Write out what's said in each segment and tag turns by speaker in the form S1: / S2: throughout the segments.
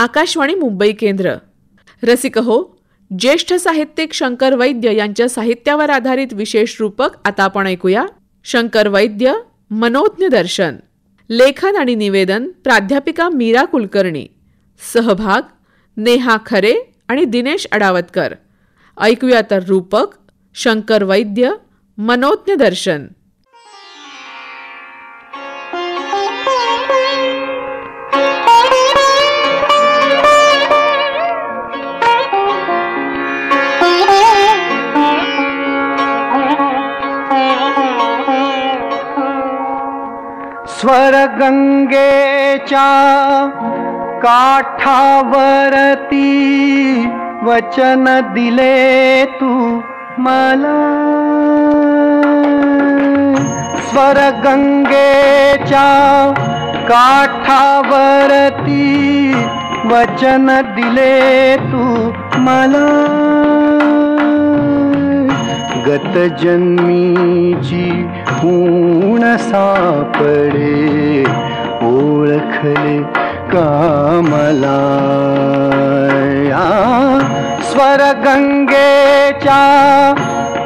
S1: आकाशवाणी मुंबई केंद्र रसिक हो ज्येष्ठ साहित्यिक शंकर वैद्य यांच्या साहित्यावर आधारित विशेष रूपक आता आपण ऐकूया शंकर वैद्य मनोज्ञ दर्शन लेखन आणि निवेदन प्राध्यापिका मीरा कुलकर्णी सहभाग नेहा खरे आणि दिनेश अडावतकर ऐकूया तर रूपक शंकर वैद्य मनोज्ञ दर्शन
S2: स्वरगंगेच्या काठावरती वचन दिले तू मला स्वरगंगेच्या काठावरती वचन दिले तू मला गतजन्मीची पूर्ण सापडे ओळखले कामला गंगेच्या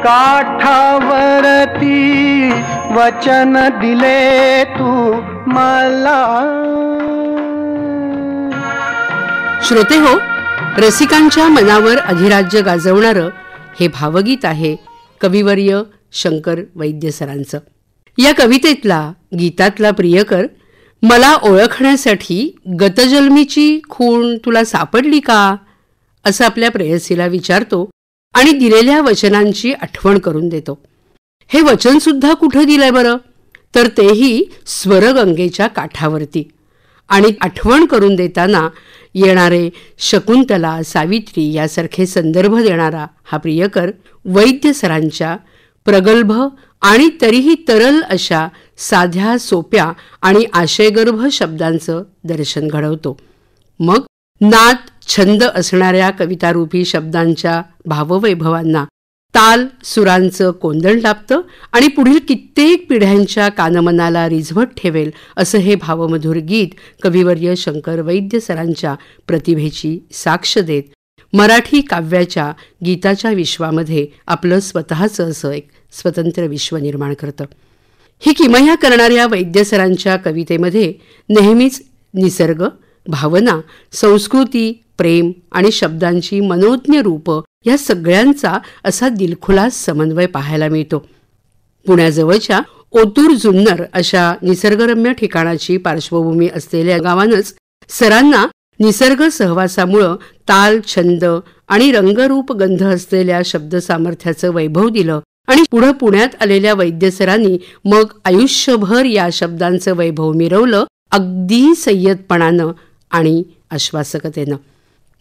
S2: काठावरती वचन
S1: दिले तू मला श्रोते हो रसिकांच्या मनावर अधिराज्य गाजवणारं हे भावगीत आहे कविवर्य शंकर वैद्य सरांचं या कवितेतला गीतातला प्रियकर मला ओळखण्यासाठी गतजन्मीची खूण तुला सापडली का असं आपल्या प्रेयसीला विचारतो आणि दिलेल्या वचनांची आठवण करून देतो हे वचन सुद्धा कुठं दिलंय बरं तर तेही स्वरगंगेच्या काठावरती आणि आठवण करून देताना येणारे शकुंतला सावित्री यासारखे संदर्भ देणारा हा प्रियकर वैद्य सरांच्या प्रगल्भ आणि तरीही तरल अशा साध्या सोप्या आणि आशयगर्भ शब्दांचं दर्शन घडवतो मग नात छंद असणाऱ्या कवितारूपी शब्दांच्या भाववैभवांना ताल सुरांचं कोंदण लाभतं आणि पुढील कित्येक पिढ्यांच्या कानमनाला रिझवट ठेवेल असं हे भावमधुर गीत कविवर्य शंकर वैद्य सरांच्या प्रतिभेची साक्ष देत मराठी काव्याच्या गीताच्या विश्वामध्ये आपलं स्वतःचं असं एक स्वतंत्र विश्व निर्माण करतं ही किमया करणाऱ्या वैद्यसरांच्या कवितेमध्ये नेहमीच निसर्ग भावना संस्कृती प्रेम आणि शब्दांची मनोज्ञ रूप या सगळ्यांचा असा दिलखुलास समन्वय पाहायला मिळतो पुण्याजवळच्या ओतूर जुन्नर अशा निसर्गरम्य ठिकाणाची पार्श्वभूमी असलेल्या गावानंच सरांना निसर्ग सहवासामुळं ताल छंद आणि रंगरूप गंध असलेल्या सामर्थ्याचं वैभव दिलं आणि पुढं पुण्यात आलेल्या वैद्यसरांनी मग आयुष्यभर या शब्दांचं वैभव मिरवलं अगदी संयतपणानं आणि आश्वासकतेनं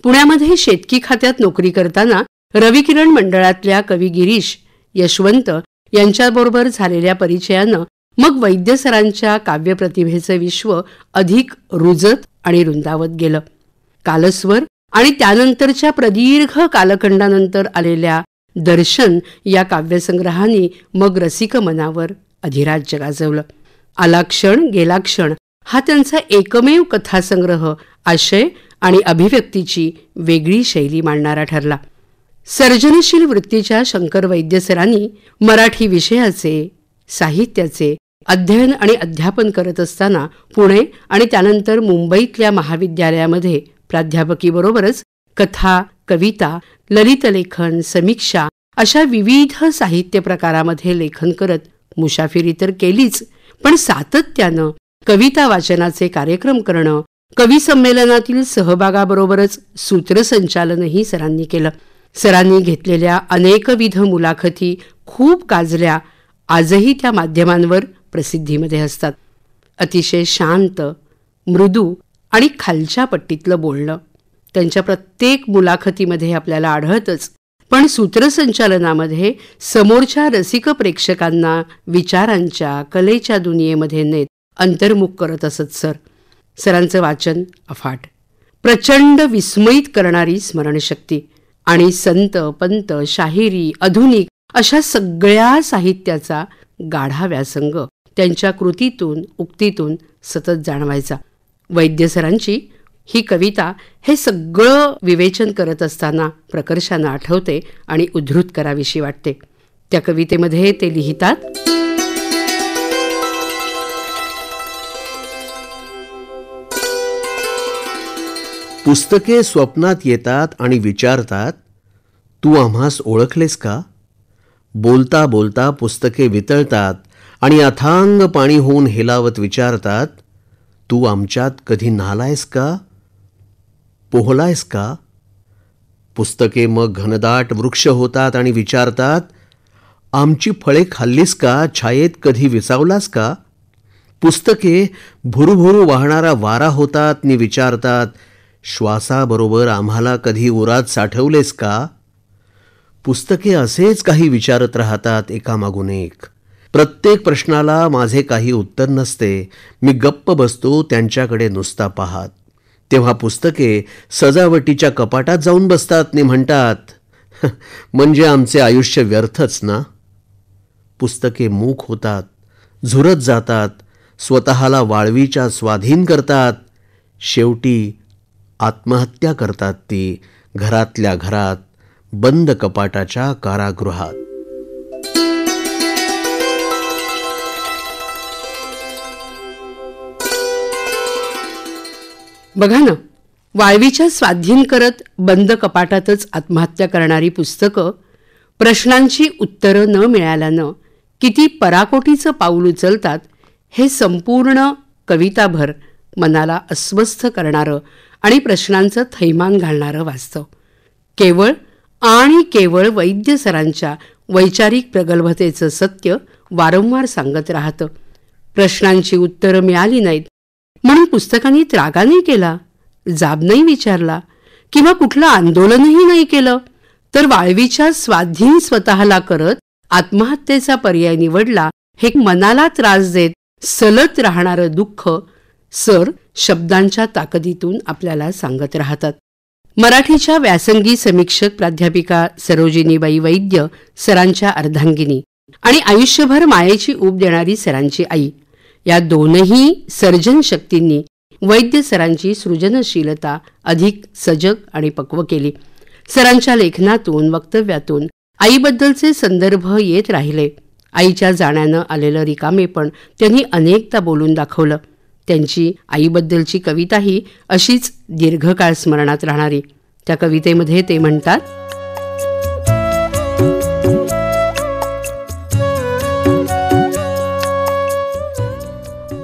S1: पुण्यामध्ये शेतकी खात्यात नोकरी करताना रविकिरण मंडळातल्या कवी गिरीश यशवंत यांच्याबरोबर झालेल्या परिचयानं मग वैद्यसरांच्या काव्यप्रतिभेचं विश्व अधिक रुजत आणि रुंदावत गेलं कालस्वर आणि त्यानंतरच्या प्रदीर्घ कालखंडानंतर आलेल्या दर्शन या काव्यसंग्रहाने मग रसिक मनावर अधिराज्य गाजवलं आलाक्षण गेलाक्षण हा त्यांचा एकमेव कथासंग्रह आशय आणि अभिव्यक्तीची वेगळी शैली मांडणारा ठरला सर्जनशील वृत्तीच्या शंकर वैद्यसरांनी मराठी विषयाचे साहित्याचे अध्ययन आणि अध्यापन करत असताना पुणे आणि त्यानंतर मुंबईतल्या महाविद्यालयामध्ये प्राध्यापकीबरोबरच कथा कविता ललितलेखन समीक्षा अशा विविध साहित्य प्रकारामध्ये लेखन करत मुसाफिरी तर केलीच पण सातत्यानं कविता वाचनाचे कार्यक्रम करणं कवी संमेलनातील सहभागाबरोबरच सूत्रसंचालनही सरांनी केलं सरांनी घेतलेल्या अनेकविध मुलाखती खूप गाजल्या आजही त्या माध्यमांवर प्रसिद्धीमध्ये असतात अतिशय शांत मृदू आणि खालच्या पट्टीतलं बोलणं त्यांच्या प्रत्येक मुलाखतीमध्ये आपल्याला आढळतच पण सूत्रसंचालनामध्ये समोरच्या रसिक प्रेक्षकांना विचारांच्या कलेच्या दुनियेमध्ये नेत अंतर्मुख करत असत सर सरांचं वाचन अफाट प्रचंड विस्मयित करणारी स्मरणशक्ती आणि संत पंत शाहिरी आधुनिक अशा सगळ्या साहित्याचा गाढा व्यासंग त्यांच्या कृतीतून उक्तीतून सतत जाणवायचा वैद्यसरांची ही कविता हे सगळं विवेचन करत असताना प्रकर्षानं आठवते आणि उद्धृत करावीशी वाटते त्या कवितेमध्ये ते लिहितात
S2: पुस्तके स्वप्नात येतात आणि विचारतात तू आम्हास ओळखलेस का बोलता बोलता पुस्तके वितळतात आणि अथांग पाणी होऊन हेलावत विचारतात तू आमच्यात कधी नालायस का पोहलायस का पुस्तके मग घनदाट वृक्ष होतात आणि विचारतात आमची फळे खाल्लीस का छायेत कधी विसावलास का पुस्तके भुरुभुरू वाहणारा वारा होतात नि विचारतात श्वासाबरोबर आम्हाला कधी उरात साठवलेस का पुस्तके असेच काही विचारत राहतात एकामागून एक प्रत्येक प्रश्नाला माझे काही उत्तर नसते मी गप्प बसतो त्यांच्याकडे नुसता पाहात तेव्हा पुस्तके सजावटीच्या कपाटात जाऊन बसतात नि म्हणतात म्हणजे आमचे आयुष्य व्यर्थच ना पुस्तके मूक होतात झुरत जातात स्वतःला वाळवीच्या स्वाधीन करतात शेवटी आत्महत्या करतात ती घरातल्या घरात बंद कपाटाच्या
S1: कारागृहात बघा ना वाळवीच्या स्वाधीन करत बंद कपाटातच आत्महत्या करणारी पुस्तकं प्रश्नांची उत्तरं न मिळाल्यानं किती पराकोटीचं पाऊल उचलतात हे संपूर्ण कविताभर मनाला अस्वस्थ करणारं आणि प्रश्नांचं थैमान घालणारं वास्तव केवळ आणि केवळ वैद्य सरांच्या वैचारिक प्रगल्भतेचं सत्य वारंवार सांगत राहतं प्रश्नांची उत्तरं मिळाली नाहीत म्हणून पुस्तकांनी त्रागा नाही केला जाब नाही विचारला किंवा कुठलं आंदोलनही नाही केलं तर वाळवीच्या स्वाधीन स्वतःला करत आत्महत्येचा पर्याय निवडला हे मनाला त्रास देत सलत राहणारं दुःख सर शब्दांच्या ताकदीतून आपल्याला सांगत राहतात मराठीच्या व्यासंगी समीक्षक प्राध्यापिका सरोजिनीबाई वैद्य सरांच्या अर्धांगिनी आणि आयुष्यभर मायेची ऊब देणारी सरांची आई या दोनही सर्जन शक्तींनी वैद्य सरांची सृजनशीलता अधिक सजग आणि पक्व केली सरांच्या लेखनातून वक्तव्यातून आईबद्दलचे संदर्भ येत राहिले आईच्या जाण्यानं आलेलं रिकामे पण त्यांनी अनेकदा बोलून दाखवलं त्यांची आईबद्दलची कविताही अशीच दीर्घकाळ स्मरणात राहणारी त्या कवितेमध्ये ते म्हणतात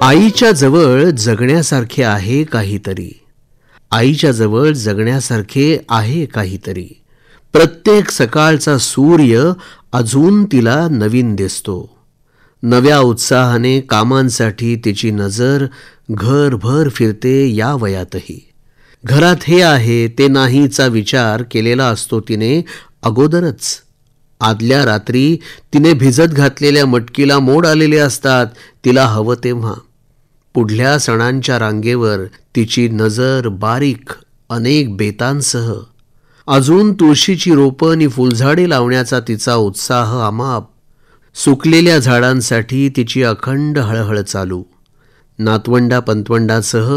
S2: आईच्या जवळ जगण्यासारखे आहे काहीतरी आईच्या जवळ जगण्यासारखे आहे काहीतरी प्रत्येक सकाळचा सूर्य अजून तिला नवीन दिसतो नव्या उत्साहाने कामांसाठी तिची नजर घरभर फिरते या वयातही घरात हे आहे ते नाहीचा विचार केलेला असतो तिने अगोदरच आदल्या रात्री तिने भिजत घातलेल्या मटकीला मोड आलेले असतात तिला हवं तेव्हा पुढल्या सणांच्या रांगेवर तिची नजर बारीक अनेक बेतांसह अजून तुळशीची रोपं आणि फुलझाडे लावण्याचा तिचा उत्साह अमाप सुकलेल्या झाडांसाठी तिची अखंड हळहळ चालू नातवंडा पंतवंडासह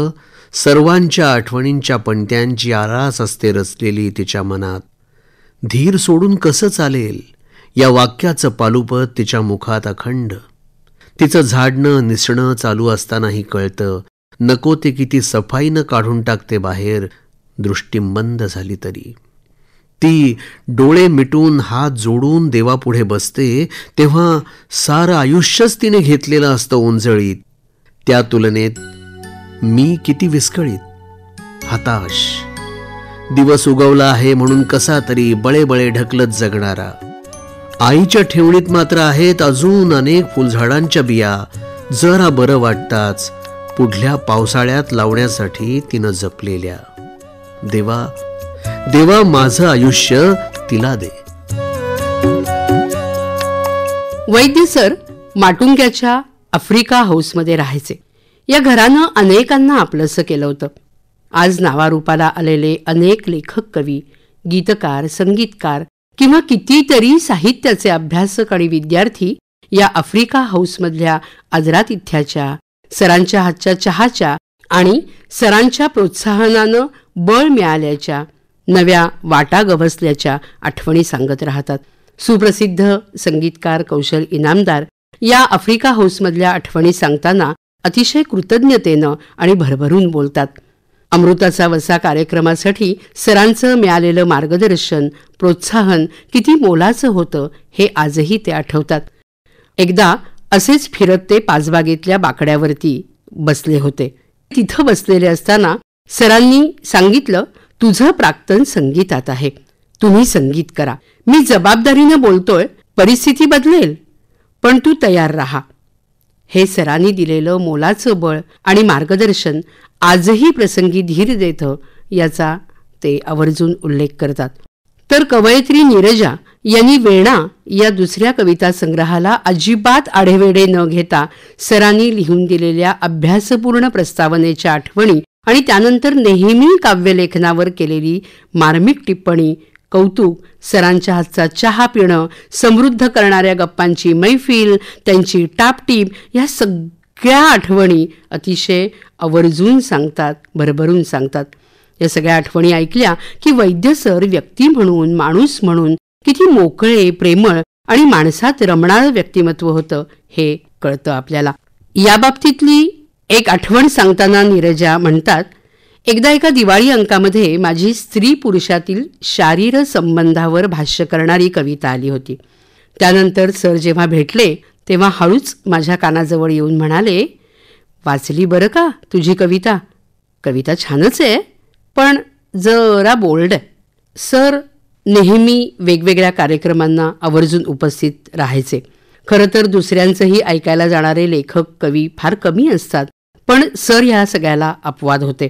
S2: सर्वांच्या आठवणींच्या पणत्यांची आरास असते रचलेली तिच्या मनात धीर सोडून कसं चालेल या वाक्याचं पालुपत तिच्या मुखात अखंड तिचं झाडणं निसणं चालू असतानाही कळतं नको ते किती सफाईनं काढून टाकते बाहेर मंद झाली तरी ती डोळे मिटून हात जोडून देवापुढे बसते तेव्हा सारं आयुष्यच तिने घेतलेलं असतं उंजळीत त्या तुलनेत मी किती विस्कळीत हताश दिवस उगवला आहे म्हणून कसा तरी बळे बळे ढकलत जगणारा आईच्या ठेवणीत मात्र आहेत अजून अनेक फुलझाडांच्या बिया जरा बरं वाटताच पुढल्या पावसाळ्यात लावण्यासाठी तिनं जपलेल्या देवा देवा माझं आयुष्य तिला दे
S1: वैद्य सर माटुंग्याच्या आफ्रिका हाऊसमध्ये राहायचे या घरानं अनेकांना आपलंसं केलं होतं आज नावारूपाला आलेले अनेक लेखक कवी गीतकार संगीतकार किंवा कितीतरी साहित्याचे अभ्यासक आणि विद्यार्थी या आफ्रिका हाऊसमधल्या आदरातिथ्याच्या सरांच्या हातच्या चहाच्या आणि सरांच्या प्रोत्साहनानं बळ मिळाल्याच्या नव्या वाटा गवसल्याच्या आठवणी सांगत राहतात सुप्रसिद्ध संगीतकार कौशल इनामदार या आफ्रिका हाऊसमधल्या आठवणी सांगताना अतिशय कृतज्ञतेनं आणि भरभरून बोलतात अमृताचा वसा कार्यक्रमासाठी सरांचं मिळालेलं मार्गदर्शन प्रोत्साहन किती मोलाचं होतं हे आजही ते आठवतात एकदा असेच फिरत ते पाचबागेतल्या बाकड्यावरती बसले होते तिथं बसलेले असताना सरांनी सांगितलं तुझं प्राक्तन संगीतात आहे तुम्ही संगीत करा मी जबाबदारीनं बोलतोय परिस्थिती बदलेल पण तू तयार राहा हे सरांनी दिलेलं मोलाचं बळ आणि मार्गदर्शन आजही प्रसंगी धीर देतं याचा ते आवर्जून उल्लेख करतात तर कवयित्री नीरजा यांनी वेणा या दुसऱ्या कविता संग्रहाला अजिबात आढेवेढे न घेता सरांनी लिहून दिलेल्या अभ्यासपूर्ण प्रस्तावनेच्या आठवणी आणि त्यानंतर नेहमी काव्यलेखनावर केलेली मार्मिक टिप्पणी कौतुक सरांच्या हातचा चहा पिणं समृद्ध करणाऱ्या गप्पांची मैफिल त्यांची टापटीप या सगळ्या आठवणी अतिशय आवर्जून सांगतात भरभरून सांगतात या सगळ्या आठवणी ऐकल्या की वैद्य सर व्यक्ती म्हणून माणूस म्हणून किती मोकळे प्रेमळ आणि माणसात रमणारं व्यक्तिमत्व होतं हे कळतं आपल्याला या बाबतीतली एक आठवण सांगताना नीरजा म्हणतात एकदा एका दिवाळी अंकामध्ये माझी स्त्री पुरुषातील शारीर संबंधावर भाष्य करणारी कविता आली होती त्यानंतर सर जेव्हा भेटले तेव्हा हळूच माझ्या कानाजवळ येऊन म्हणाले वाचली बरं का तुझी कविता कविता छानच आहे पण जरा बोल्ड आहे सर नेहमी वेगवेगळ्या कार्यक्रमांना आवर्जून उपस्थित राहायचे खरं तर दुसऱ्यांचंही ऐकायला जाणारे लेखक कवी फार कमी असतात पण सर ह्या सगळ्याला अपवाद होते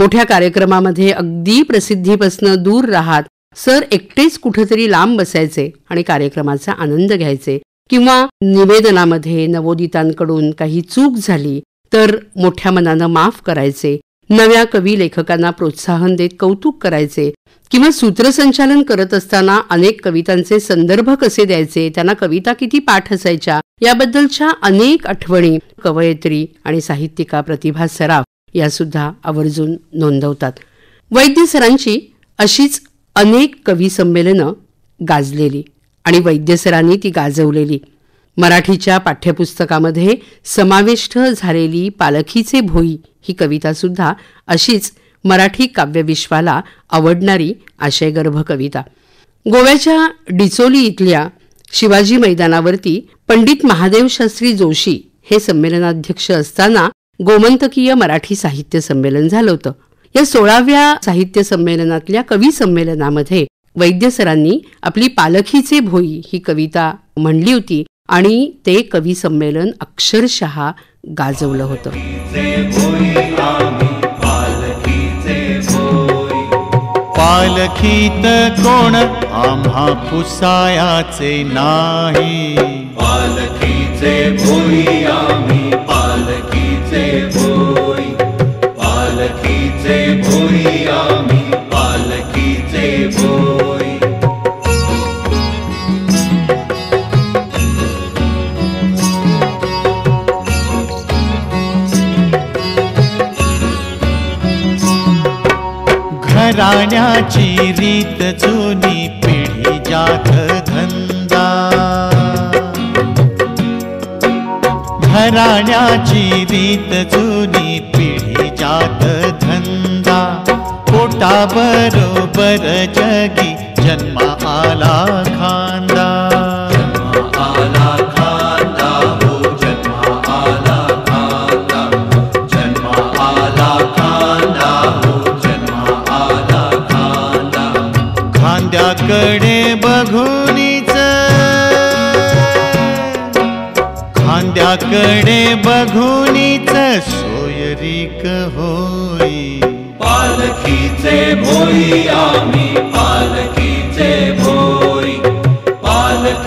S1: मोठ्या कार्यक्रमामध्ये अगदी प्रसिद्धीपासनं दूर राहत सर एकटेच कुठेतरी लांब बसायचे आणि कार्यक्रमाचा आनंद घ्यायचे किंवा निवेदनामध्ये नवोदितांकडून काही चूक झाली तर मोठ्या मनानं माफ करायचे नव्या कवी लेखकांना प्रोत्साहन देत कौतुक करायचे किंवा सूत्रसंचालन करत असताना अनेक कवितांचे संदर्भ कसे द्यायचे त्यांना कविता किती पाठ असायच्या याबद्दलच्या अनेक आठवणी कवयित्री आणि साहित्यिका प्रतिभा सराफ या सुद्धा आवर्जून नोंदवतात वैद्य सरांची अशीच अनेक कवी संमेलनं गाजलेली आणि वैद्यसरांनी ती गाजवलेली मराठीच्या पाठ्यपुस्तकामध्ये समाविष्ट झालेली पालखीचे भोई ही कविता सुद्धा अशीच मराठी काव्यविश्वाला आवडणारी आशयगर्भ कविता गोव्याच्या डिचोली इथल्या शिवाजी मैदानावरती पंडित महादेव शास्त्री जोशी हे संमेलनाध्यक्ष असताना गोमंतकीय मराठी साहित्य संमेलन झालं होतं या सोळाव्या साहित्य संमेलनातल्या कवी संमेलनामध्ये वैद्यसरांनी आपली पालखीचे भोई ही कविता म्हणली होती आणि ते कवी संमेलन अक्षरशः गाजवलं होतं
S2: पालखीत कोण आम्हा पुसायाचे नाही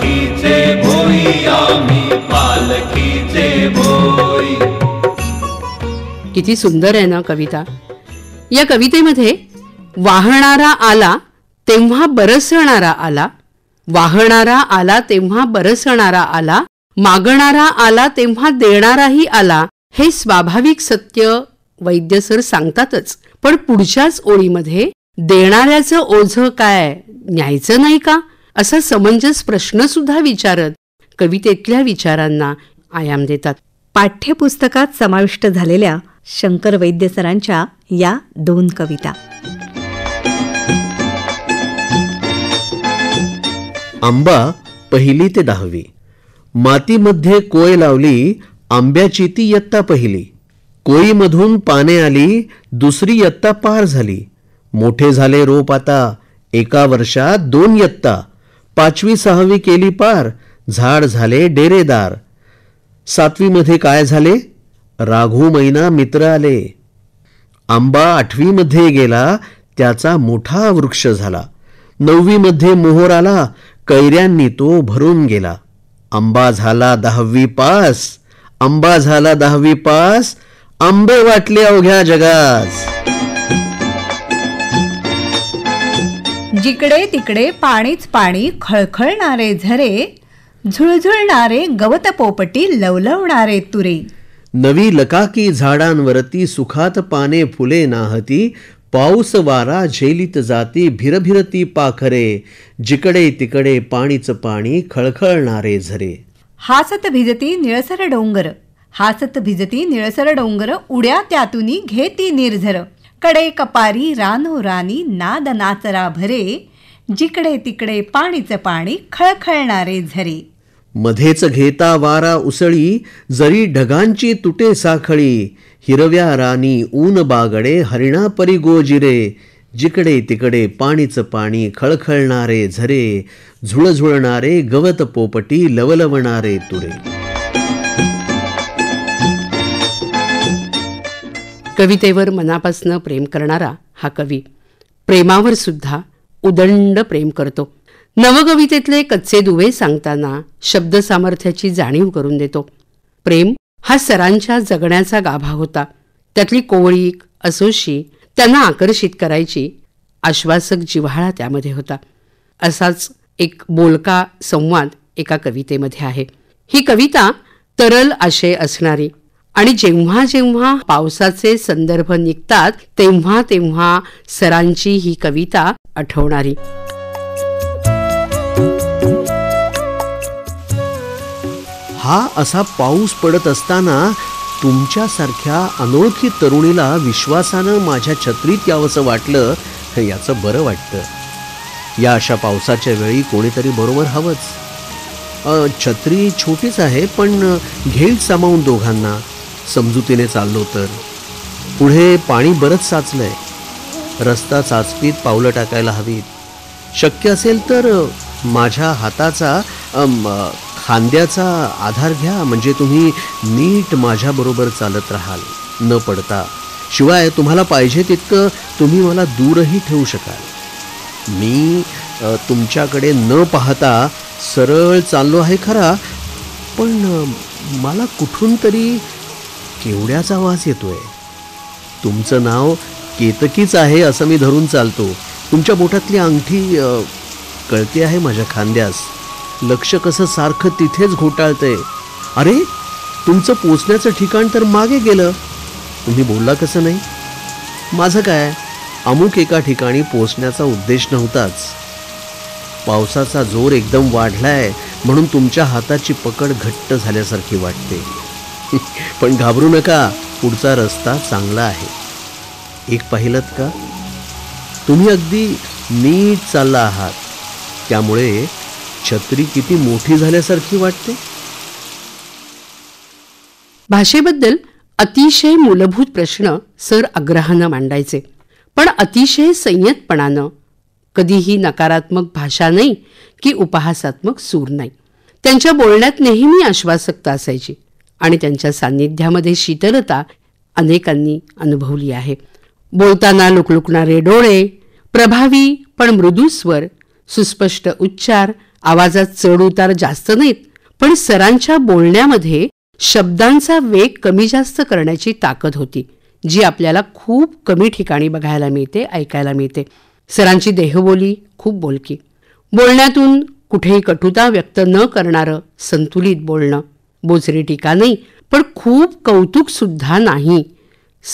S2: पालखीचे
S1: भोई आम्ही पालखीचे भोई किती सुंदर आहे ना कविता या कवितेमध्ये वाहणारा आला तेव्हा बरसणारा आला वाहणारा आला तेव्हा बरसणारा आला मागणारा आला तेव्हा देणाराही आला हे स्वाभाविक सत्य वैद्य सर सांगतातच पण पुढच्याच ओळीमध्ये देणाऱ्याचं ओझ काय न्यायचं नाही का असा समंजस
S3: सुद्धा विचारत कवितेतल्या विचारांना आयाम देतात पाठ्यपुस्तकात समाविष्ट झालेल्या शंकर वैद्यसरांच्या या दोन कविता
S2: आंबा पहिली ते दहावी मातीमध्ये कोय लावली आंब्याची ती यत्ता पहिली कोयीमधून पाने आली दुसरी यत्ता पार झाली मोठे झाले रोप आता एका वर्षात दोन यत्ता पाचवी सहावी केली पार झाड झाले डेरेदार सातवीमध्ये काय झाले राघू मैना मित्र आले आंबा आठवीमध्ये गेला त्याचा मोठा वृक्ष झाला नववीमध्ये मोहर आला कैऱ्यांनी तो भरून गेला आंबा झाला दहावी पास आंबा झाला दहावी पास आंबे वाटले अवघ्या जगास
S3: जिकडे तिकडे पाणीच पाणी खळखळणारे झरे झुळझुळणारे गवत पोपटी लवलवणारे तुरे
S2: नवी लकाकी झाडांवरती सुखात पाने फुले नाहती पाऊस वारा झेलित जाती भिरभिरती पाखरे जिकडे तिकडे पाणीच पाणी
S3: खळखळणारे झरे हासत भिजती निळसर डोंगर हासत भिजती निळसर डोंगर उड्या त्यातून घेती निर्झर कडे कपारी रानी नाद नाचरा भरे जिकडे तिकडे पाणीच पाणी खळखळणारे झरे
S2: मध्येच घेता वारा उसळी जरी ढगांची तुटे साखळी हिरव्या रानी ऊन बागडे हरिणा परिगोजिरे जिकडे तिकडे पाणीच पाणी खळखळणारे झरे झुळझुळणारे गवत पोपटी लवलवणारे तुरे
S1: कवितेवर मनापासनं प्रेम करणारा हा कवी प्रेमावर सुद्धा उदंड प्रेम करतो नवकवितेतले कच्चे दुवे सांगताना शब्द सामर्थ्याची जाणीव करून देतो प्रेम हा सरांच्या जगण्याचा गाभा होता त्यातली कोवळीक असोशी त्यांना आकर्षित करायची आश्वासक जिव्हाळा त्यामध्ये होता असाच एक बोलका संवाद एका कवितेमध्ये आहे ही कविता तरल आशय असणारी आणि जेव्हा जेव्हा पावसाचे संदर्भ निघतात तेव्हा तेव्हा सरांची ही कविता आठवणारी
S2: हा असा पाऊस पडत असताना तुमच्यासारख्या अनोळखी तरुणीला विश्वासानं माझ्या छत्रीत यावंसं वाटलं याचं बरं वाटतं या अशा पावसाच्या वेळी कोणीतरी बरोबर हवंच छत्री छोटीच आहे पण घेईल सामावून दोघांना समजुतीने चाललो तर पुढे पाणी बरंच साचलंय रस्ता चाचपीत पावलं टाकायला हवीत शक्य असेल तर माझ्या हाताचा खांद्याचा आधार घ्या म्हणजे तुम्ही नीट माझ्याबरोबर चालत राहाल न पडता शिवाय तुम्हाला पाहिजे तितकं तुम्ही मला दूरही ठेवू शकाल मी तुमच्याकडे न पाहता सरळ चाललो आहे खरा पण मला कुठून तरी केवड्याचा वास येतोय तुमचं नाव केतकीच आहे असं मी धरून चालतो तुमच्या बोटातली अंगठी कळते आहे माझ्या खांद्यास लक्ष कसं सारखं तिथेच घोटाळतंय अरे तुमचं पोचण्याचं ठिकाण तर मागे गेलं तुम्ही बोलला कसं नाही माझं काय अमुक एका ठिकाणी पोचण्याचा उद्देश नव्हताच पावसाचा जोर एकदम वाढलाय म्हणून तुमच्या हाताची पकड घट्ट झाल्यासारखी वाटते पण घाबरू नका पुढचा रस्ता चांगला आहे एक पाहिलं का तुम्ही अगदी नीट चालला आहात त्यामुळे छत्री किती
S1: मोठी झाल्यासारखी वाटते भाषेबद्दल अतिशय मूलभूत प्रश्न सर आग्रहानं मांडायचे पण अतिशय संयतपणानं कधीही नकारात्मक भाषा नाही की उपहासात्मक सूर नाही त्यांच्या बोलण्यात नेहमी आश्वासकता असायची आणि त्यांच्या सान्निध्यामध्ये शीतलता अनेकांनी अनुभवली आहे बोलताना लुकलुकणारे डोळे प्रभावी पण मृदू स्वर सुस्पष्ट उच्चार आवाजात चढउतार जास्त नाहीत पण सरांच्या बोलण्यामध्ये शब्दांचा वेग कमी जास्त करण्याची ताकद होती जी आपल्याला खूप कमी ठिकाणी बघायला मिळते ऐकायला मिळते सरांची देहबोली खूप बोलकी बोलण्यातून कुठेही कटुता व्यक्त न करणारं संतुलित बोलणं बोजरी टीका नाही पण खूप कौतुक सुद्धा नाही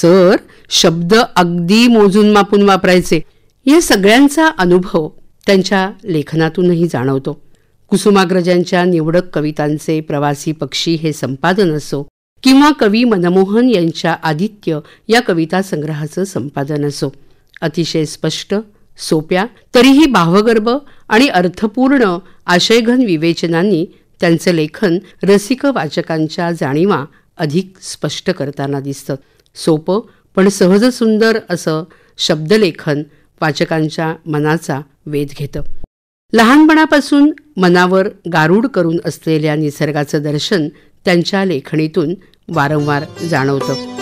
S1: सर शब्द अगदी मोजून मापून वापरायचे या सगळ्यांचा अनुभव त्यांच्या लेखनातूनही जाणवतो कुसुमाग्रजांच्या निवडक कवितांचे प्रवासी पक्षी हे संपादन असो किंवा कवी मनमोहन यांच्या आदित्य या कविता संग्रहाचं संपादन असो अतिशय स्पष्ट सोप्या तरीही भावगर्भ आणि अर्थपूर्ण आशयघन विवेचनांनी त्यांचं लेखन रसिक वाचकांच्या जाणीवा अधिक स्पष्ट करताना दिसतं सोपं पण सहज सुंदर असं शब्दलेखन वाचकांच्या मनाचा वेध घेतं लहानपणापासून मनावर गारूड करून असलेल्या निसर्गाचं दर्शन त्यांच्या लेखणीतून वारंवार जाणवतं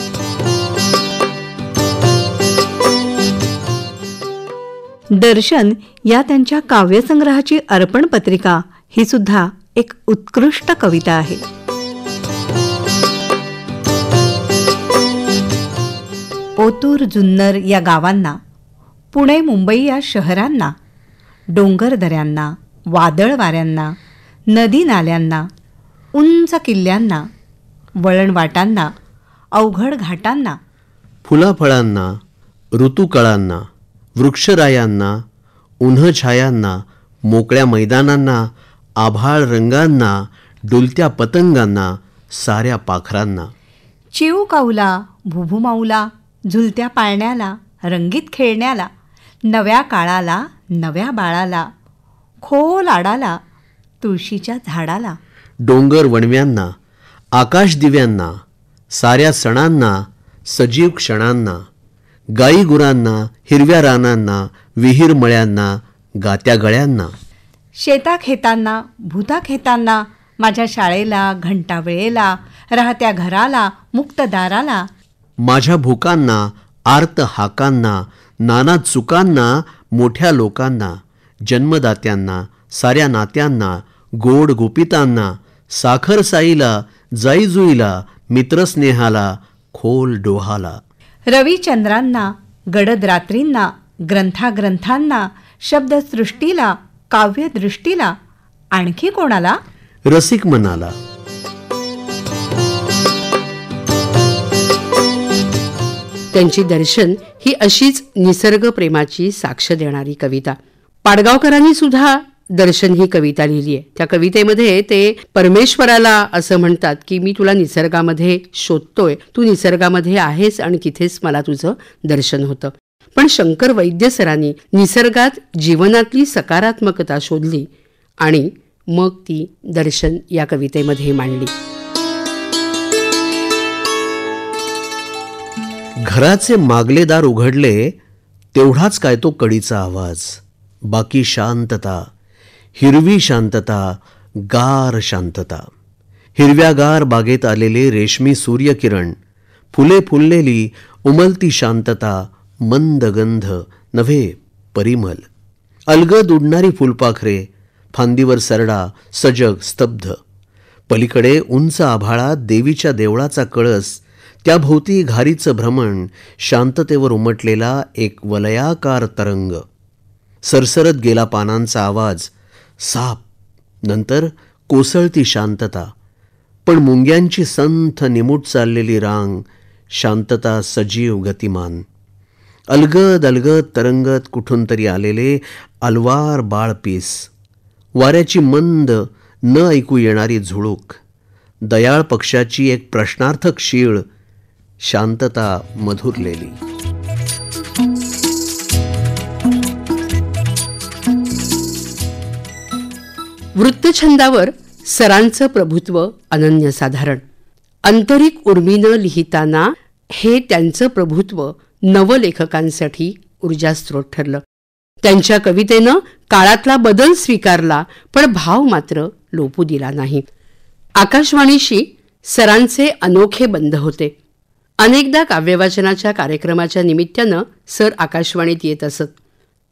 S3: दर्शन या त्यांच्या काव्यसंग्रहाची अर्पण पत्रिका ही सुद्धा एक उत्कृष्ट कविता आहे पोतूर जुन्नर या गावांना पुणे मुंबई या शहरांना डोंगर दऱ्यांना वादळ वाऱ्यांना नदी नाल्यांना उंच किल्ल्यांना वळणवाटांना अवघड घाटांना
S2: फुलाफळांना ऋतुकळांना वृक्षरायांना उन्हछायांना मोकळ्या मैदानांना आभाळ रंगांना डुलत्या पतंगांना साऱ्या पाखरांना
S3: काऊला भुभुमाऊला झुलत्या पाळण्याला रंगीत खेळण्याला नव्या काळाला नव्या बाळाला खोल आडाला तुळशीच्या झाडाला
S2: डोंगर वणव्यांना आकाश दिव्यांना साऱ्या सणांना सजीव क्षणांना गाईगुरांना गुरांना हिरव्या रानांना विहीर मळ्यांना गात्या गळ्यांना
S3: शेता खेतांना भूता खेतांना माझ्या शाळेला घंटा वेळेला राहत्या घराला मुक्तदाराला
S2: माझ्या भूकांना आर्त हाकांना नाना चुकांना मोठ्या लोकांना जन्मदात्यांना साऱ्या नात्यांना गोड गोपितांना साखर साईला जाईजुईला मित्रस्नेहाला खोल डोहाला
S3: रविचंद्रांना गडद रात्रींना ग्रंथाग्रंथांना शब्दसृष्टीला दृष्टीला आणखी कोणाला
S2: रसिक मनाला
S1: त्यांची दर्शन ही अशीच निसर्ग प्रेमाची साक्ष देणारी कविता पाडगावकरांनी सुद्धा दर्शन ही कविता लिहिली आहे त्या कवितेमध्ये ते परमेश्वराला असं म्हणतात की मी तुला निसर्गामध्ये शोधतोय तू निसर्गामध्ये आहेस आणि तिथेच मला तुझं दर्शन होतं पण शंकर वैद्य सरांनी निसर्गात जीवनातली सकारात्मकता शोधली आणि मग ती दर्शन या कवितेमध्ये मांडली
S2: घराचे मागलेदार उघडले तेवढाच काय तो कडीचा आवाज बाकी शांतता हिरवी शांतता गार शांतता हिरव्यागार बागेत आलेले रेशमी सूर्यकिरण फुले फुललेली उमलती शांतता मंद गंध नव्हे परिमल अलगद उडणारी फुलपाखरे फांदीवर सरडा सजग स्तब्ध पलीकडे उंच आभाळा देवीच्या देवळाचा कळस त्याभोवती घारीचं भ्रमण शांततेवर उमटलेला एक वलयाकार तरंग सरसरत गेला पानांचा आवाज साप नंतर कोसळती शांतता पण मुंग्यांची संथ निमूट चाललेली रांग शांतता सजीव गतिमान अलगद अलगद तरंगत कुठून तरी आलेले अलवार बाळपीस वाऱ्याची मंद न ऐकू येणारी झुळूक दयाळ पक्षाची एक प्रश्नार्थक शीळ शांतता मधुरलेली
S1: वृत्तछंदावर सरांचं प्रभुत्व अनन्यसाधारण आंतरिक उर्मीनं लिहिताना हे त्यांचं प्रभुत्व नवलेखकांसाठी ऊर्जास्रोत ठरलं त्यांच्या कवितेनं काळातला बदल स्वीकारला पण भाव मात्र लोपू दिला नाही आकाशवाणीशी सरांचे अनोखे बंध होते अनेकदा काव्यवाचनाच्या कार्यक्रमाच्या निमित्तानं सर आकाशवाणीत येत असत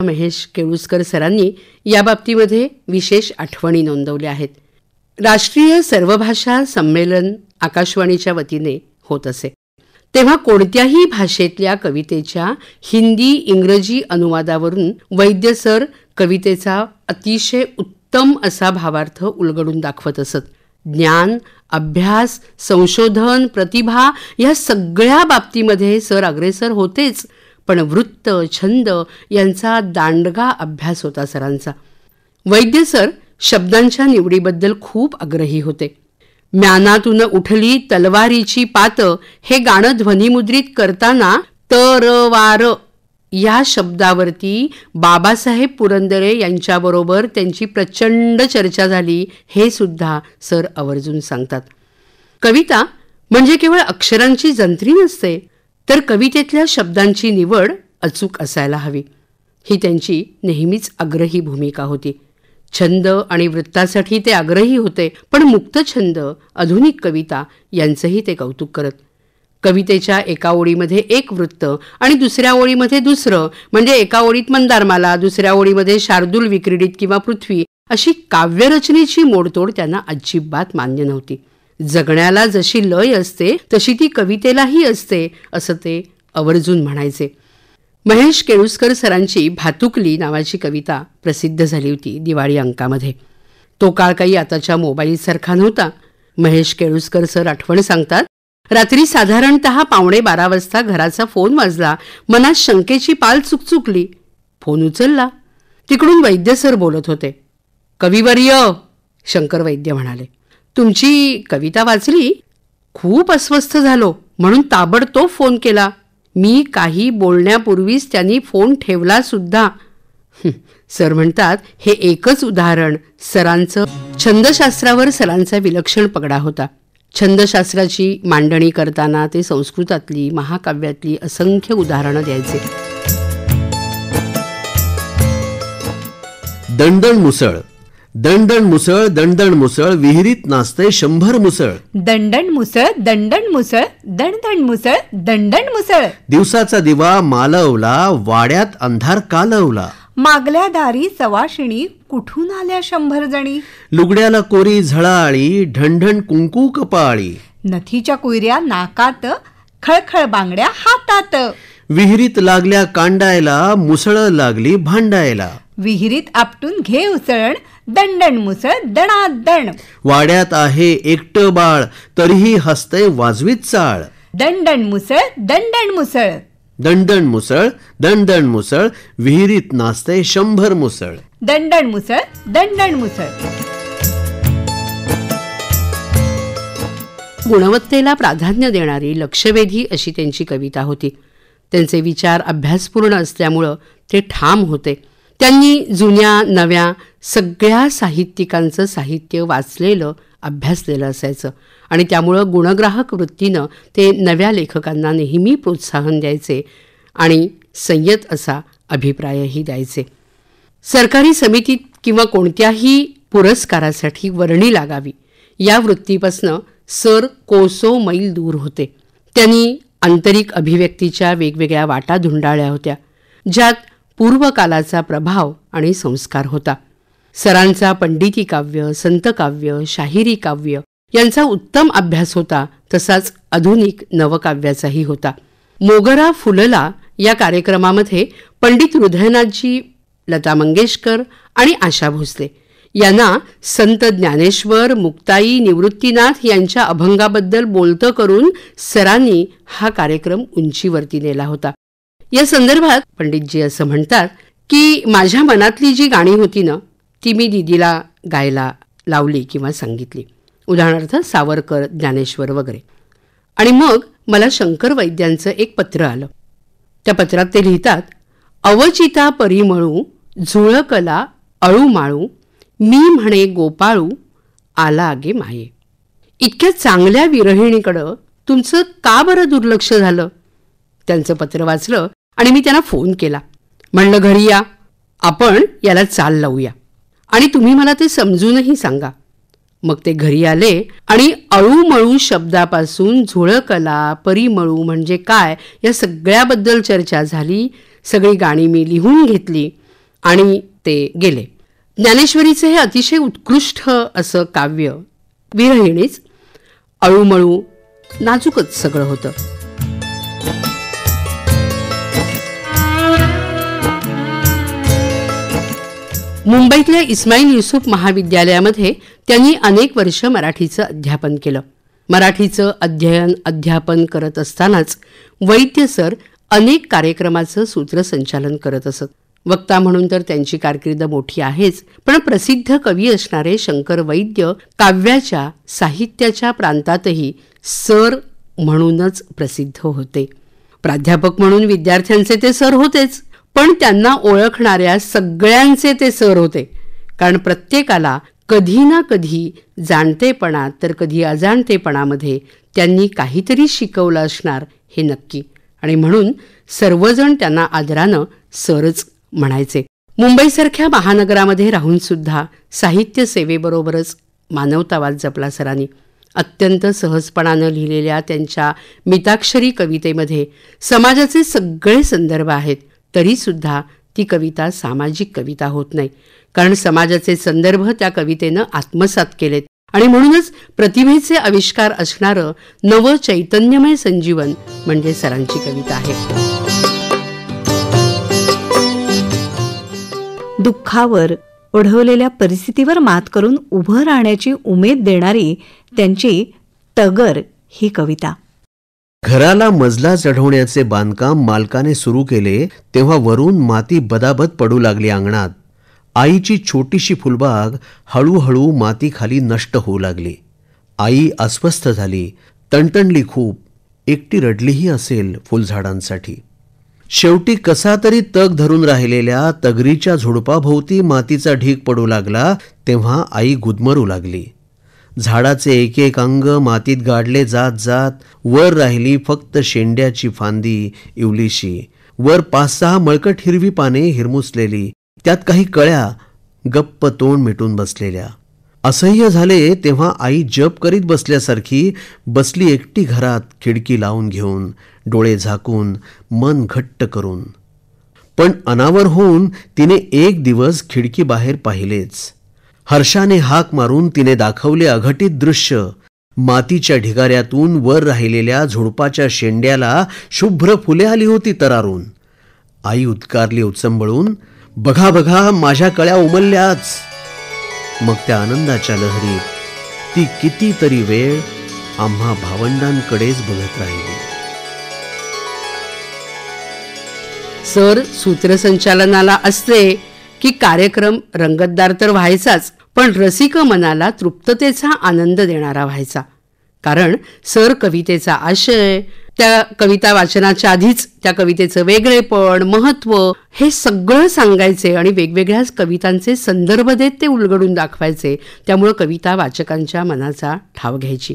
S1: महेश केळुसकर सरांनी या बाबतीमध्ये विशेष आठवणी नोंदवल्या आहेत राष्ट्रीय सर्वभाषा संमेलन आकाशवाणीच्या वतीने होत असे तेव्हा कोणत्याही भाषेतल्या कवितेच्या हिंदी इंग्रजी अनुवादावरून वैद्य सर कवितेचा अतिशय उत्तम असा भावार्थ उलगडून दाखवत असत ज्ञान अभ्यास संशोधन प्रतिभा या सगळ्या बाबतीमध्ये सर अग्रेसर होतेच पण वृत्त छंद यांचा दांडगा अभ्यास होता सरांचा वैद्य सर शब्दांच्या निवडीबद्दल खूप आग्रही होते म्यानातून उठली तलवारीची पात हे गाणं ध्वनिमुद्रित करताना तरवार या शब्दावरती बाबासाहेब पुरंदरे यांच्याबरोबर त्यांची प्रचंड चर्चा झाली हे सुद्धा सर आवर्जून सांगतात कविता म्हणजे केवळ अक्षरांची जंत्री नसते तर कवितेतल्या शब्दांची निवड अचूक असायला हवी ही त्यांची नेहमीच आग्रही भूमिका होती छंद आणि वृत्तासाठी ते आग्रही होते पण मुक्त छंद आधुनिक कविता यांचंही ते कौतुक करत कवितेच्या एका ओळीमध्ये एक वृत्त आणि दुसऱ्या ओळीमध्ये दुसरं म्हणजे एका ओळीत मंदारमाला दुसऱ्या ओळीमध्ये शार्दूल विक्रीडित किंवा पृथ्वी अशी काव्यरचनेची मोडतोड त्यांना अजिबात मान्य नव्हती जगण्याला जशी लय असते तशी ती कवितेलाही असते असं ते आवर्जून म्हणायचे महेश केळुसकर सरांची भातुकली नावाची कविता प्रसिद्ध झाली होती दिवाळी अंकामध्ये तो काळ काही आताच्या मोबाईलसारखा नव्हता महेश केळुसकर सर आठवण सांगतात रात्री साधारणत पावणे बारा वाजता घराचा फोन वाजला मनात शंकेची पाल चुकचुकली फोन उचलला तिकडून वैद्य सर बोलत होते कविवर्य शंकर वैद्य म्हणाले तुमची कविता वाचली खूप अस्वस्थ झालो म्हणून ताबडतोब फोन केला मी काही बोलण्यापूर्वीच त्यांनी फोन ठेवला सुद्धा सर म्हणतात हे एकच उदाहरण सरांचं छंदशास्त्रावर सरांचा विलक्षण पगडा होता छंदशास्त्राची मांडणी करताना ते संस्कृतातली महाकाव्यातली असंख्य उदाहरणं द्यायचे
S2: दंडण मुसळ दणदण मुसळ दणदण मुसळ विहिरीत नाचते शंभर मुसळ
S3: दंडण मुसळ दंडण मुसळ दणदण मुसळ दंडण मुसळ
S2: दिवसाचा दिवा मालवला वाड्यात अंधार कालवला
S3: मागल्या दारी सवाशिणी कुठून आल्या शंभर जणी
S2: लुगड्याला कोरी झळाळी ढणढण कुंकू कपाळी
S3: नथीच्या कुयऱ्या नाकात खळखळ बांगड्या हातात
S2: विहिरीत लागल्या कांडायला मुसळ लागली भांडायला
S3: विहिरीत आपटून घे उसळण दणदण मुसळ दण
S2: वाड्यात आहे एकटं बाळ तरीही हसते वाजवीत चाळ
S3: दणदण मुसळ दणदण मुसळ
S2: दणदण मुसळ दंडण मुसळ विहिरीत नाचते शंभर मुसळ
S3: दणदण मुसळ दणदण मुसळ
S1: गुणवत्तेला प्राधान्य देणारी लक्षवेधी अशी त्यांची कविता होती त्यांचे विचार अभ्यासपूर्ण असल्यामुळं ते ठाम होते त्यांनी जुन्या नव्या सगळ्या साहित्यिकांचं साहित्य वाचलेलं अभ्यासलेलं असायचं आणि त्यामुळं गुणग्राहक वृत्तीनं ते नव्या लेखकांना नेहमी प्रोत्साहन द्यायचे आणि संयत असा अभिप्रायही द्यायचे सरकारी समितीत किंवा कोणत्याही पुरस्कारासाठी वर्णी लागावी या वृत्तीपासनं सर कोसो मैल दूर होते त्यांनी आंतरिक अभिव्यक्तीच्या वेगवेगळ्या वाटा धुंडाळल्या होत्या ज्यात पूर्वकालाचा प्रभाव आणि संस्कार होता सरांचा पंडिती काव्य संतकाव्य शाहिरी काव्य यांचा उत्तम अभ्यास होता तसाच आधुनिक नवकाव्याचाही होता मोगरा फुलला या कार्यक्रमामध्ये पंडित हृदयनाथजी लता मंगेशकर आणि आशा भोसले यांना संत ज्ञानेश्वर मुक्ताई निवृत्तीनाथ यांच्या अभंगाबद्दल बोलतं करून सरांनी हा कार्यक्रम उंचीवरती नेला होता या संदर्भात पंडितजी असं म्हणतात की माझ्या मनातली जी गाणी होती ना ती मी दिदीला गायला लावली किंवा सांगितली उदाहरणार्थ सावरकर ज्ञानेश्वर वगैरे आणि मग मला शंकर वैद्यांचं एक पत्र आलं त्या पत्रात ते लिहितात अवचिता परिमळू झुळकला अळू माळू मी म्हणे गोपाळू आला आगे माये इतक्या चांगल्या विरहिणीकडं तुमचं का बरं दुर्लक्ष झालं त्यांचं पत्र वाचलं आणि मी त्यांना फोन केला म्हणलं घरी या आपण याला चाल लावूया आणि तुम्ही मला ते समजूनही सांगा मग ते घरी आले आणि अळूमळू शब्दापासून झुळकला परिमळू म्हणजे काय या सगळ्याबद्दल चर्चा झाली सगळी गाणी मी लिहून घेतली आणि ते गेले ज्ञानेश्वरीचं हे अतिशय उत्कृष्ट असं काव्य विरहिणीच अळूमळू नाजूकच सगळं होतं मुंबईतल्या इस्माईल युसुफ महाविद्यालयामध्ये त्यांनी अनेक वर्ष मराठीचं अध्यापन केलं मराठीचं अध्ययन अध्यापन करत असतानाच वैद्य सर अनेक कार्यक्रमाचं सूत्रसंचालन करत असत वक्ता म्हणून तर त्यांची कारकीर्द मोठी आहेच पण प्रसिद्ध कवी असणारे शंकर वैद्य काव्याच्या साहित्याच्या प्रांतातही सर म्हणूनच प्रसिद्ध होते प्राध्यापक म्हणून विद्यार्थ्यांचे ते सर होतेच पण त्यांना ओळखणाऱ्या सगळ्यांचे ते सर होते कारण प्रत्येकाला कधी ना कधी जाणतेपणा तर कधी अजाणतेपणामध्ये त्यांनी काहीतरी शिकवलं असणार हे नक्की आणि म्हणून सर्वजण त्यांना आदरानं सरच म्हणायचे मुंबईसारख्या महानगरामध्ये राहून सुद्धा साहित्य सेवेबरोबरच मानवतावाद जपला सरांनी अत्यंत सहजपणानं लिहिलेल्या त्यांच्या मिताक्षरी कवितेमध्ये समाजाचे सगळे संदर्भ आहेत तरी सुद्धा ती कविता सामाजिक कविता होत नाही कारण समाजाचे संदर्भ त्या कवितेनं आत्मसात केलेत आणि म्हणूनच प्रतिभेचे आविष्कार असणारं नवं चैतन्यमय संजीवन
S3: म्हणजे सरांची कविता आहे दुःखावर ओढवलेल्या परिस्थितीवर मात करून उभं राहण्याची उमेद देणारी त्यांची टगर ही कविता
S2: घराला मजला चढवण्याचे बांधकाम मालकाने सुरू केले तेव्हा वरून माती बदाबद पडू लागली अंगणात आईची छोटीशी फुलबाग हळूहळू मातीखाली नष्ट होऊ लागली आई अस्वस्थ झाली तणतणली खूप एकटी रडलीही असेल फुलझाडांसाठी शेवटी कसा तरी तग धरून राहिलेल्या तगरीच्या झुडपाभोवती मातीचा ढीक पडू लागला तेव्हा आई गुदमरू लागली झाडाचे एक एक अंग मातीत गाडले जात जात वर राहिली फक्त शेंड्याची फांदी इवलीशी वर पाच सहा मळकट हिरवी पाने हिरमुसलेली त्यात काही कळ्या गप्प तोंड मिटून बसलेल्या असह्य झाले तेव्हा आई जप करीत बसल्यासारखी बसली एकटी घरात खिडकी लावून घेऊन डोळे झाकून मन घट्ट करून पण अनावर होऊन तिने एक दिवस खिडकी बाहेर पाहिलेच हर्षाने हाक मारून तिने दाखवले अघटित दृश्य मातीच्या ढिगाऱ्यातून वर राहिलेल्या झुडपाच्या शेंड्याला शुभ्र फुले आली होती तरारून आई उत्कारली उचंबळून बघा बघा माझ्या कळ्या उमलल्याच मग त्या आनंदाच्या लहरीत ती कितीतरी वेळ आम्हा भावंडांकडेच बघत राहिली
S1: सर सूत्रसंचालनाला असते की कार्यक्रम रंगतदार तर व्हायचाच पण रसिक मनाला तृप्ततेचा आनंद देणारा व्हायचा कारण सर कवितेचा आशय त्या कविता वाचनाच्या आधीच त्या कवितेचं वेगळेपण महत्त्व हे सगळं सांगायचे आणि वेगवेगळ्या कवितांचे संदर्भ देत ते उलगडून दाखवायचे त्यामुळं कविता वाचकांच्या मनाचा ठाव घ्यायची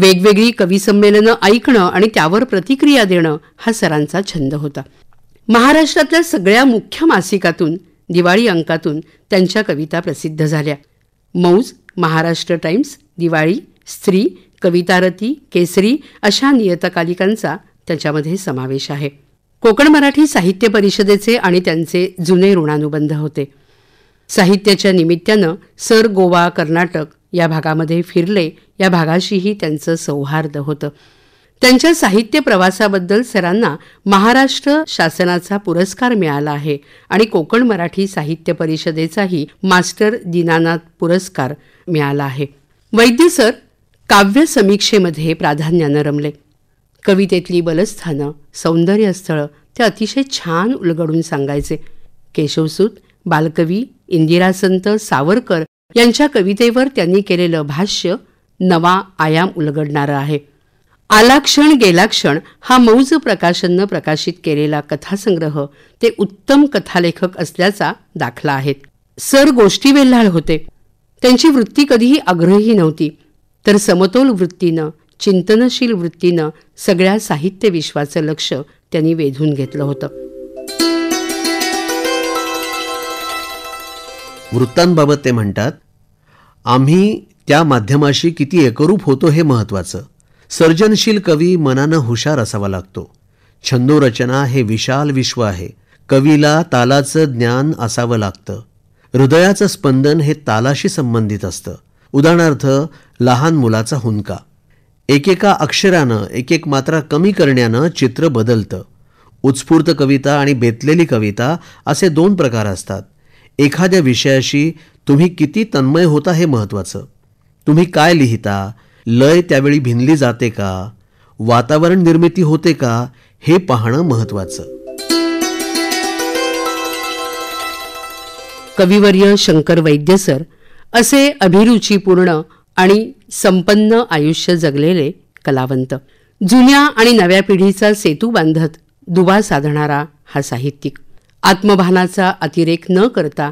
S1: वेगवेगळी कविसंमेलनं ऐकणं आणि त्यावर प्रतिक्रिया देणं हा सरांचा छंद होता महाराष्ट्रातल्या सगळ्या मुख्य मासिकातून दिवाळी अंकातून त्यांच्या कविता प्रसिद्ध झाल्या मौज महाराष्ट्र टाइम्स दिवाळी स्त्री कवितारती केसरी अशा नियतकालिकांचा त्याच्यामध्ये समावेश आहे कोकण मराठी साहित्य परिषदेचे आणि त्यांचे जुने ऋणानुबंध होते साहित्याच्या निमित्तानं सर गोवा कर्नाटक या भागामध्ये फिरले या भागाशीही त्यांचं सौहार्द होतं त्यांच्या साहित्य प्रवासाबद्दल सरांना महाराष्ट्र शासनाचा पुरस्कार मिळाला आहे आणि कोकण मराठी साहित्य परिषदेचाही मास्टर दीनानाथ पुरस्कार मिळाला आहे वैद्य सर काव्य समीक्षेमध्ये प्राधान्यानं रमले कवितेतली बलस्थानं सौंदर्यस्थळं ते अतिशय छान उलगडून सांगायचे केशवसूत बालकवी इंदिरा संत सावरकर यांच्या कवितेवर त्यांनी केलेलं भाष्य नवा आयाम उलगडणारं आहे आला क्षण गेला क्षण हा मौज प्रकाशननं प्रकाशित केलेला कथासंग्रह ते उत्तम कथालेखक असल्याचा दाखला आहेत सर गोष्टी वेल्हाळ होते त्यांची वृत्ती कधीही आग्रही नव्हती तर समतोल वृत्तीनं चिंतनशील वृत्तीनं सगळ्या साहित्य विश्वाचं लक्ष त्यांनी वेधून घेतलं होतं
S2: वृत्तांबाबत ते म्हणतात आम्ही त्या माध्यमाशी किती एकरूप होतो हे महत्त्वाचं सर्जनशील कवी मनानं हुशार असावा लागतो छंदोरचना हे विशाल विश्व आहे कवीला तालाचं ज्ञान असावं लागतं हृदयाचं स्पंदन हे तालाशी संबंधित असतं उदाहरणार्थ लहान मुलाचा हुंका एकेका अक्षरानं एक एक मात्रा कमी करण्यानं चित्र बदलतं उत्स्फूर्त कविता आणि बेतलेली कविता असे दोन प्रकार असतात एखाद्या विषयाशी तुम्ही किती तन्मय होता हे महत्त्वाचं तुम्ही काय लिहिता लय त्यावेळी भिनली जाते का वातावरण निर्मिती होते का हे पाहणं महत्वाचं
S1: कविवर्य शंकर वैद्य सर असे अभिरुचीपूर्ण आणि संपन्न आयुष्य जगलेले कलावंत जुन्या आणि नव्या पिढीचा सेतू बांधत दुवा साधणारा हा साहित्यिक आत्मभानाचा अतिरेक न करता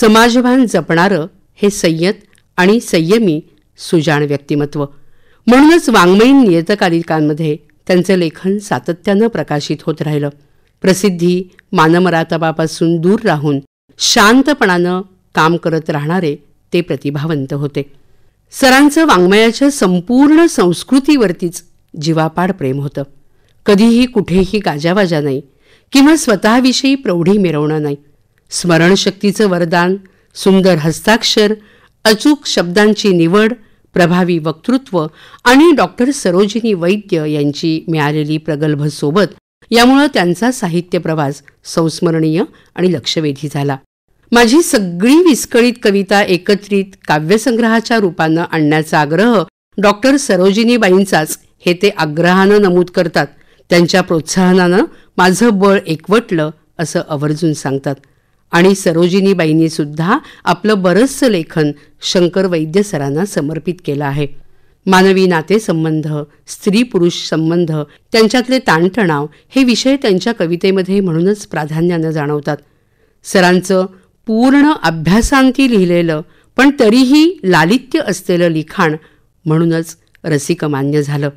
S1: समाजभान जपणारं हे संयत आणि संयमी सुजाण व्यक्तिमत्व म्हणूनच वाङ्मयीन नियतकालिकांमध्ये त्यांचं लेखन सातत्यानं प्रकाशित होत राहिलं प्रसिद्धी मानमरातबापासून दूर राहून शांतपणानं काम करत राहणारे ते प्रतिभावंत होते सरांचं वाङ्मयाच्या संपूर्ण संस्कृतीवरतीच जीवापाड प्रेम होतं कधीही कुठेही गाजावाजा नाही किंवा स्वतःविषयी प्रौढी मिरवणं नाही स्मरणशक्तीचं वरदान सुंदर हस्ताक्षर अचूक शब्दांची निवड प्रभावी वक्तृत्व आणि डॉक्टर सरोजिनी वैद्य यांची मिळालेली प्रगल्भ सोबत यामुळे त्यांचा साहित्य प्रवास संस्मरणीय आणि लक्षवेधी झाला माझी सगळी विस्कळीत कविता एकत्रित काव्यसंग्रहाच्या रूपानं आणण्याचा आग्रह डॉक्टर सरोजिनीबाईंचाच हे ते आग्रहानं नमूद करतात त्यांच्या प्रोत्साहनानं माझं बळ एकवटलं असं आवर्जून सांगतात आणि सरोजिनीबाईंनी सुद्धा आपलं बरंचसं लेखन शंकर वैद्य सरांना समर्पित केलं आहे मानवी नातेसंबंध स्त्री पुरुष संबंध त्यांच्यातले ताणतणाव हे विषय त्यांच्या कवितेमध्ये म्हणूनच प्राधान्यानं जाणवतात सरांचं पूर्ण अभ्यासांती लिहिलेलं पण तरीही लालित्य असलेलं लिखाण म्हणूनच रसिकमान्य झालं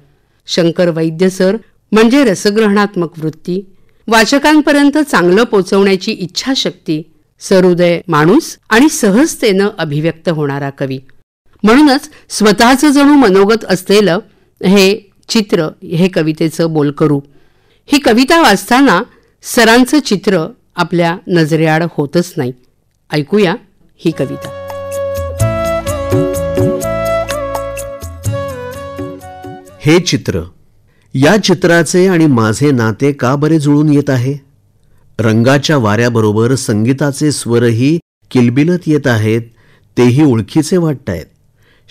S1: शंकर वैद्य सर म्हणजे रसग्रहणात्मक वृत्ती वाचकांपर्यंत चांगलं पोचवण्याची इच्छाशक्ती सरुदय माणूस आणि सहजतेनं अभिव्यक्त होणारा कवी म्हणूनच स्वतःचं जणू मनोगत असलेलं हे चित्र हे कवितेचं बोल करू. ही कविता वाचताना सरांचं चित्र आपल्या नजरेआड होतच नाही ऐकूया ही कविता
S2: हे चित्र या चित्राचे आणि माझे नाते का बरे जुळून येत आहे रंगाच्या वाऱ्याबरोबर संगीताचे स्वरही किलबिलत येत आहेत तेही ओळखीचे वाटतायत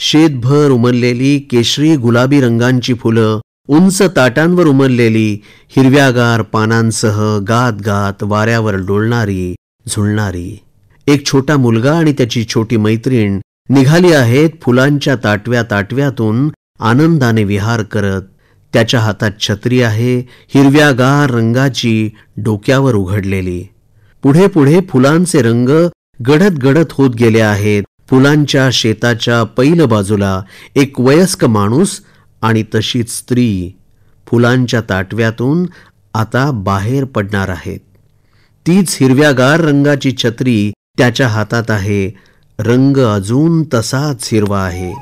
S2: शेतभर उमरलेली केशरी गुलाबी रंगांची फुलं उंच ताटांवर उमरलेली हिरव्यागार पानांसह गात गात वाऱ्यावर डोलणारी झुलणारी एक छोटा मुलगा आणि त्याची छोटी मैत्रीण निघाली आहेत फुलांच्या ताटव्या ताटव्यातून आनंदाने विहार करत त्याच्या हातात छत्री आहे हिरव्यागार रंगाची डोक्यावर उघडलेली पुढे पुढे फुलांचे रंग गडत गडत होत गेले आहेत फुलांच्या शेताच्या पैल बाजूला एक वयस्क माणूस आणि तशीच स्त्री फुलांच्या ताटव्यातून आता बाहेर पडणार आहेत तीच हिरव्यागार रंगाची छत्री त्याच्या हातात आहे रंग अजून तसाच हिरवा आहे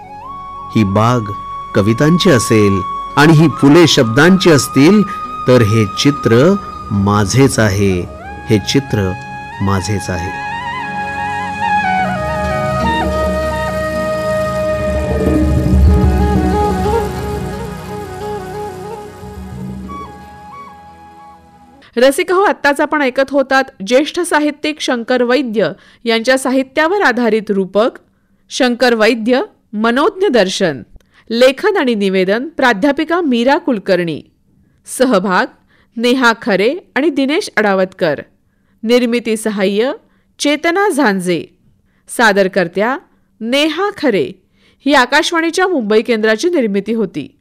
S2: ही बाग कवितांची असेल आणि ही फुले शब्दांची असतील तर हे चित्र माझेच आहे हे चित्र माझेच आहे
S1: रसिक हो आत्ताच आपण ऐकत होतात ज्येष्ठ साहित्यिक शंकर वैद्य यांच्या साहित्यावर आधारित रूपक शंकर वैद्य मनोज्ञ दर्शन लेखन आणि निवेदन प्राध्यापिका मीरा कुलकर्णी सहभाग नेहा खरे आणि दिनेश अडावतकर निर्मिती सहाय्य चेतना झांजे सादरकर्त्या नेहा खरे ही आकाशवाणीच्या मुंबई केंद्राची निर्मिती होती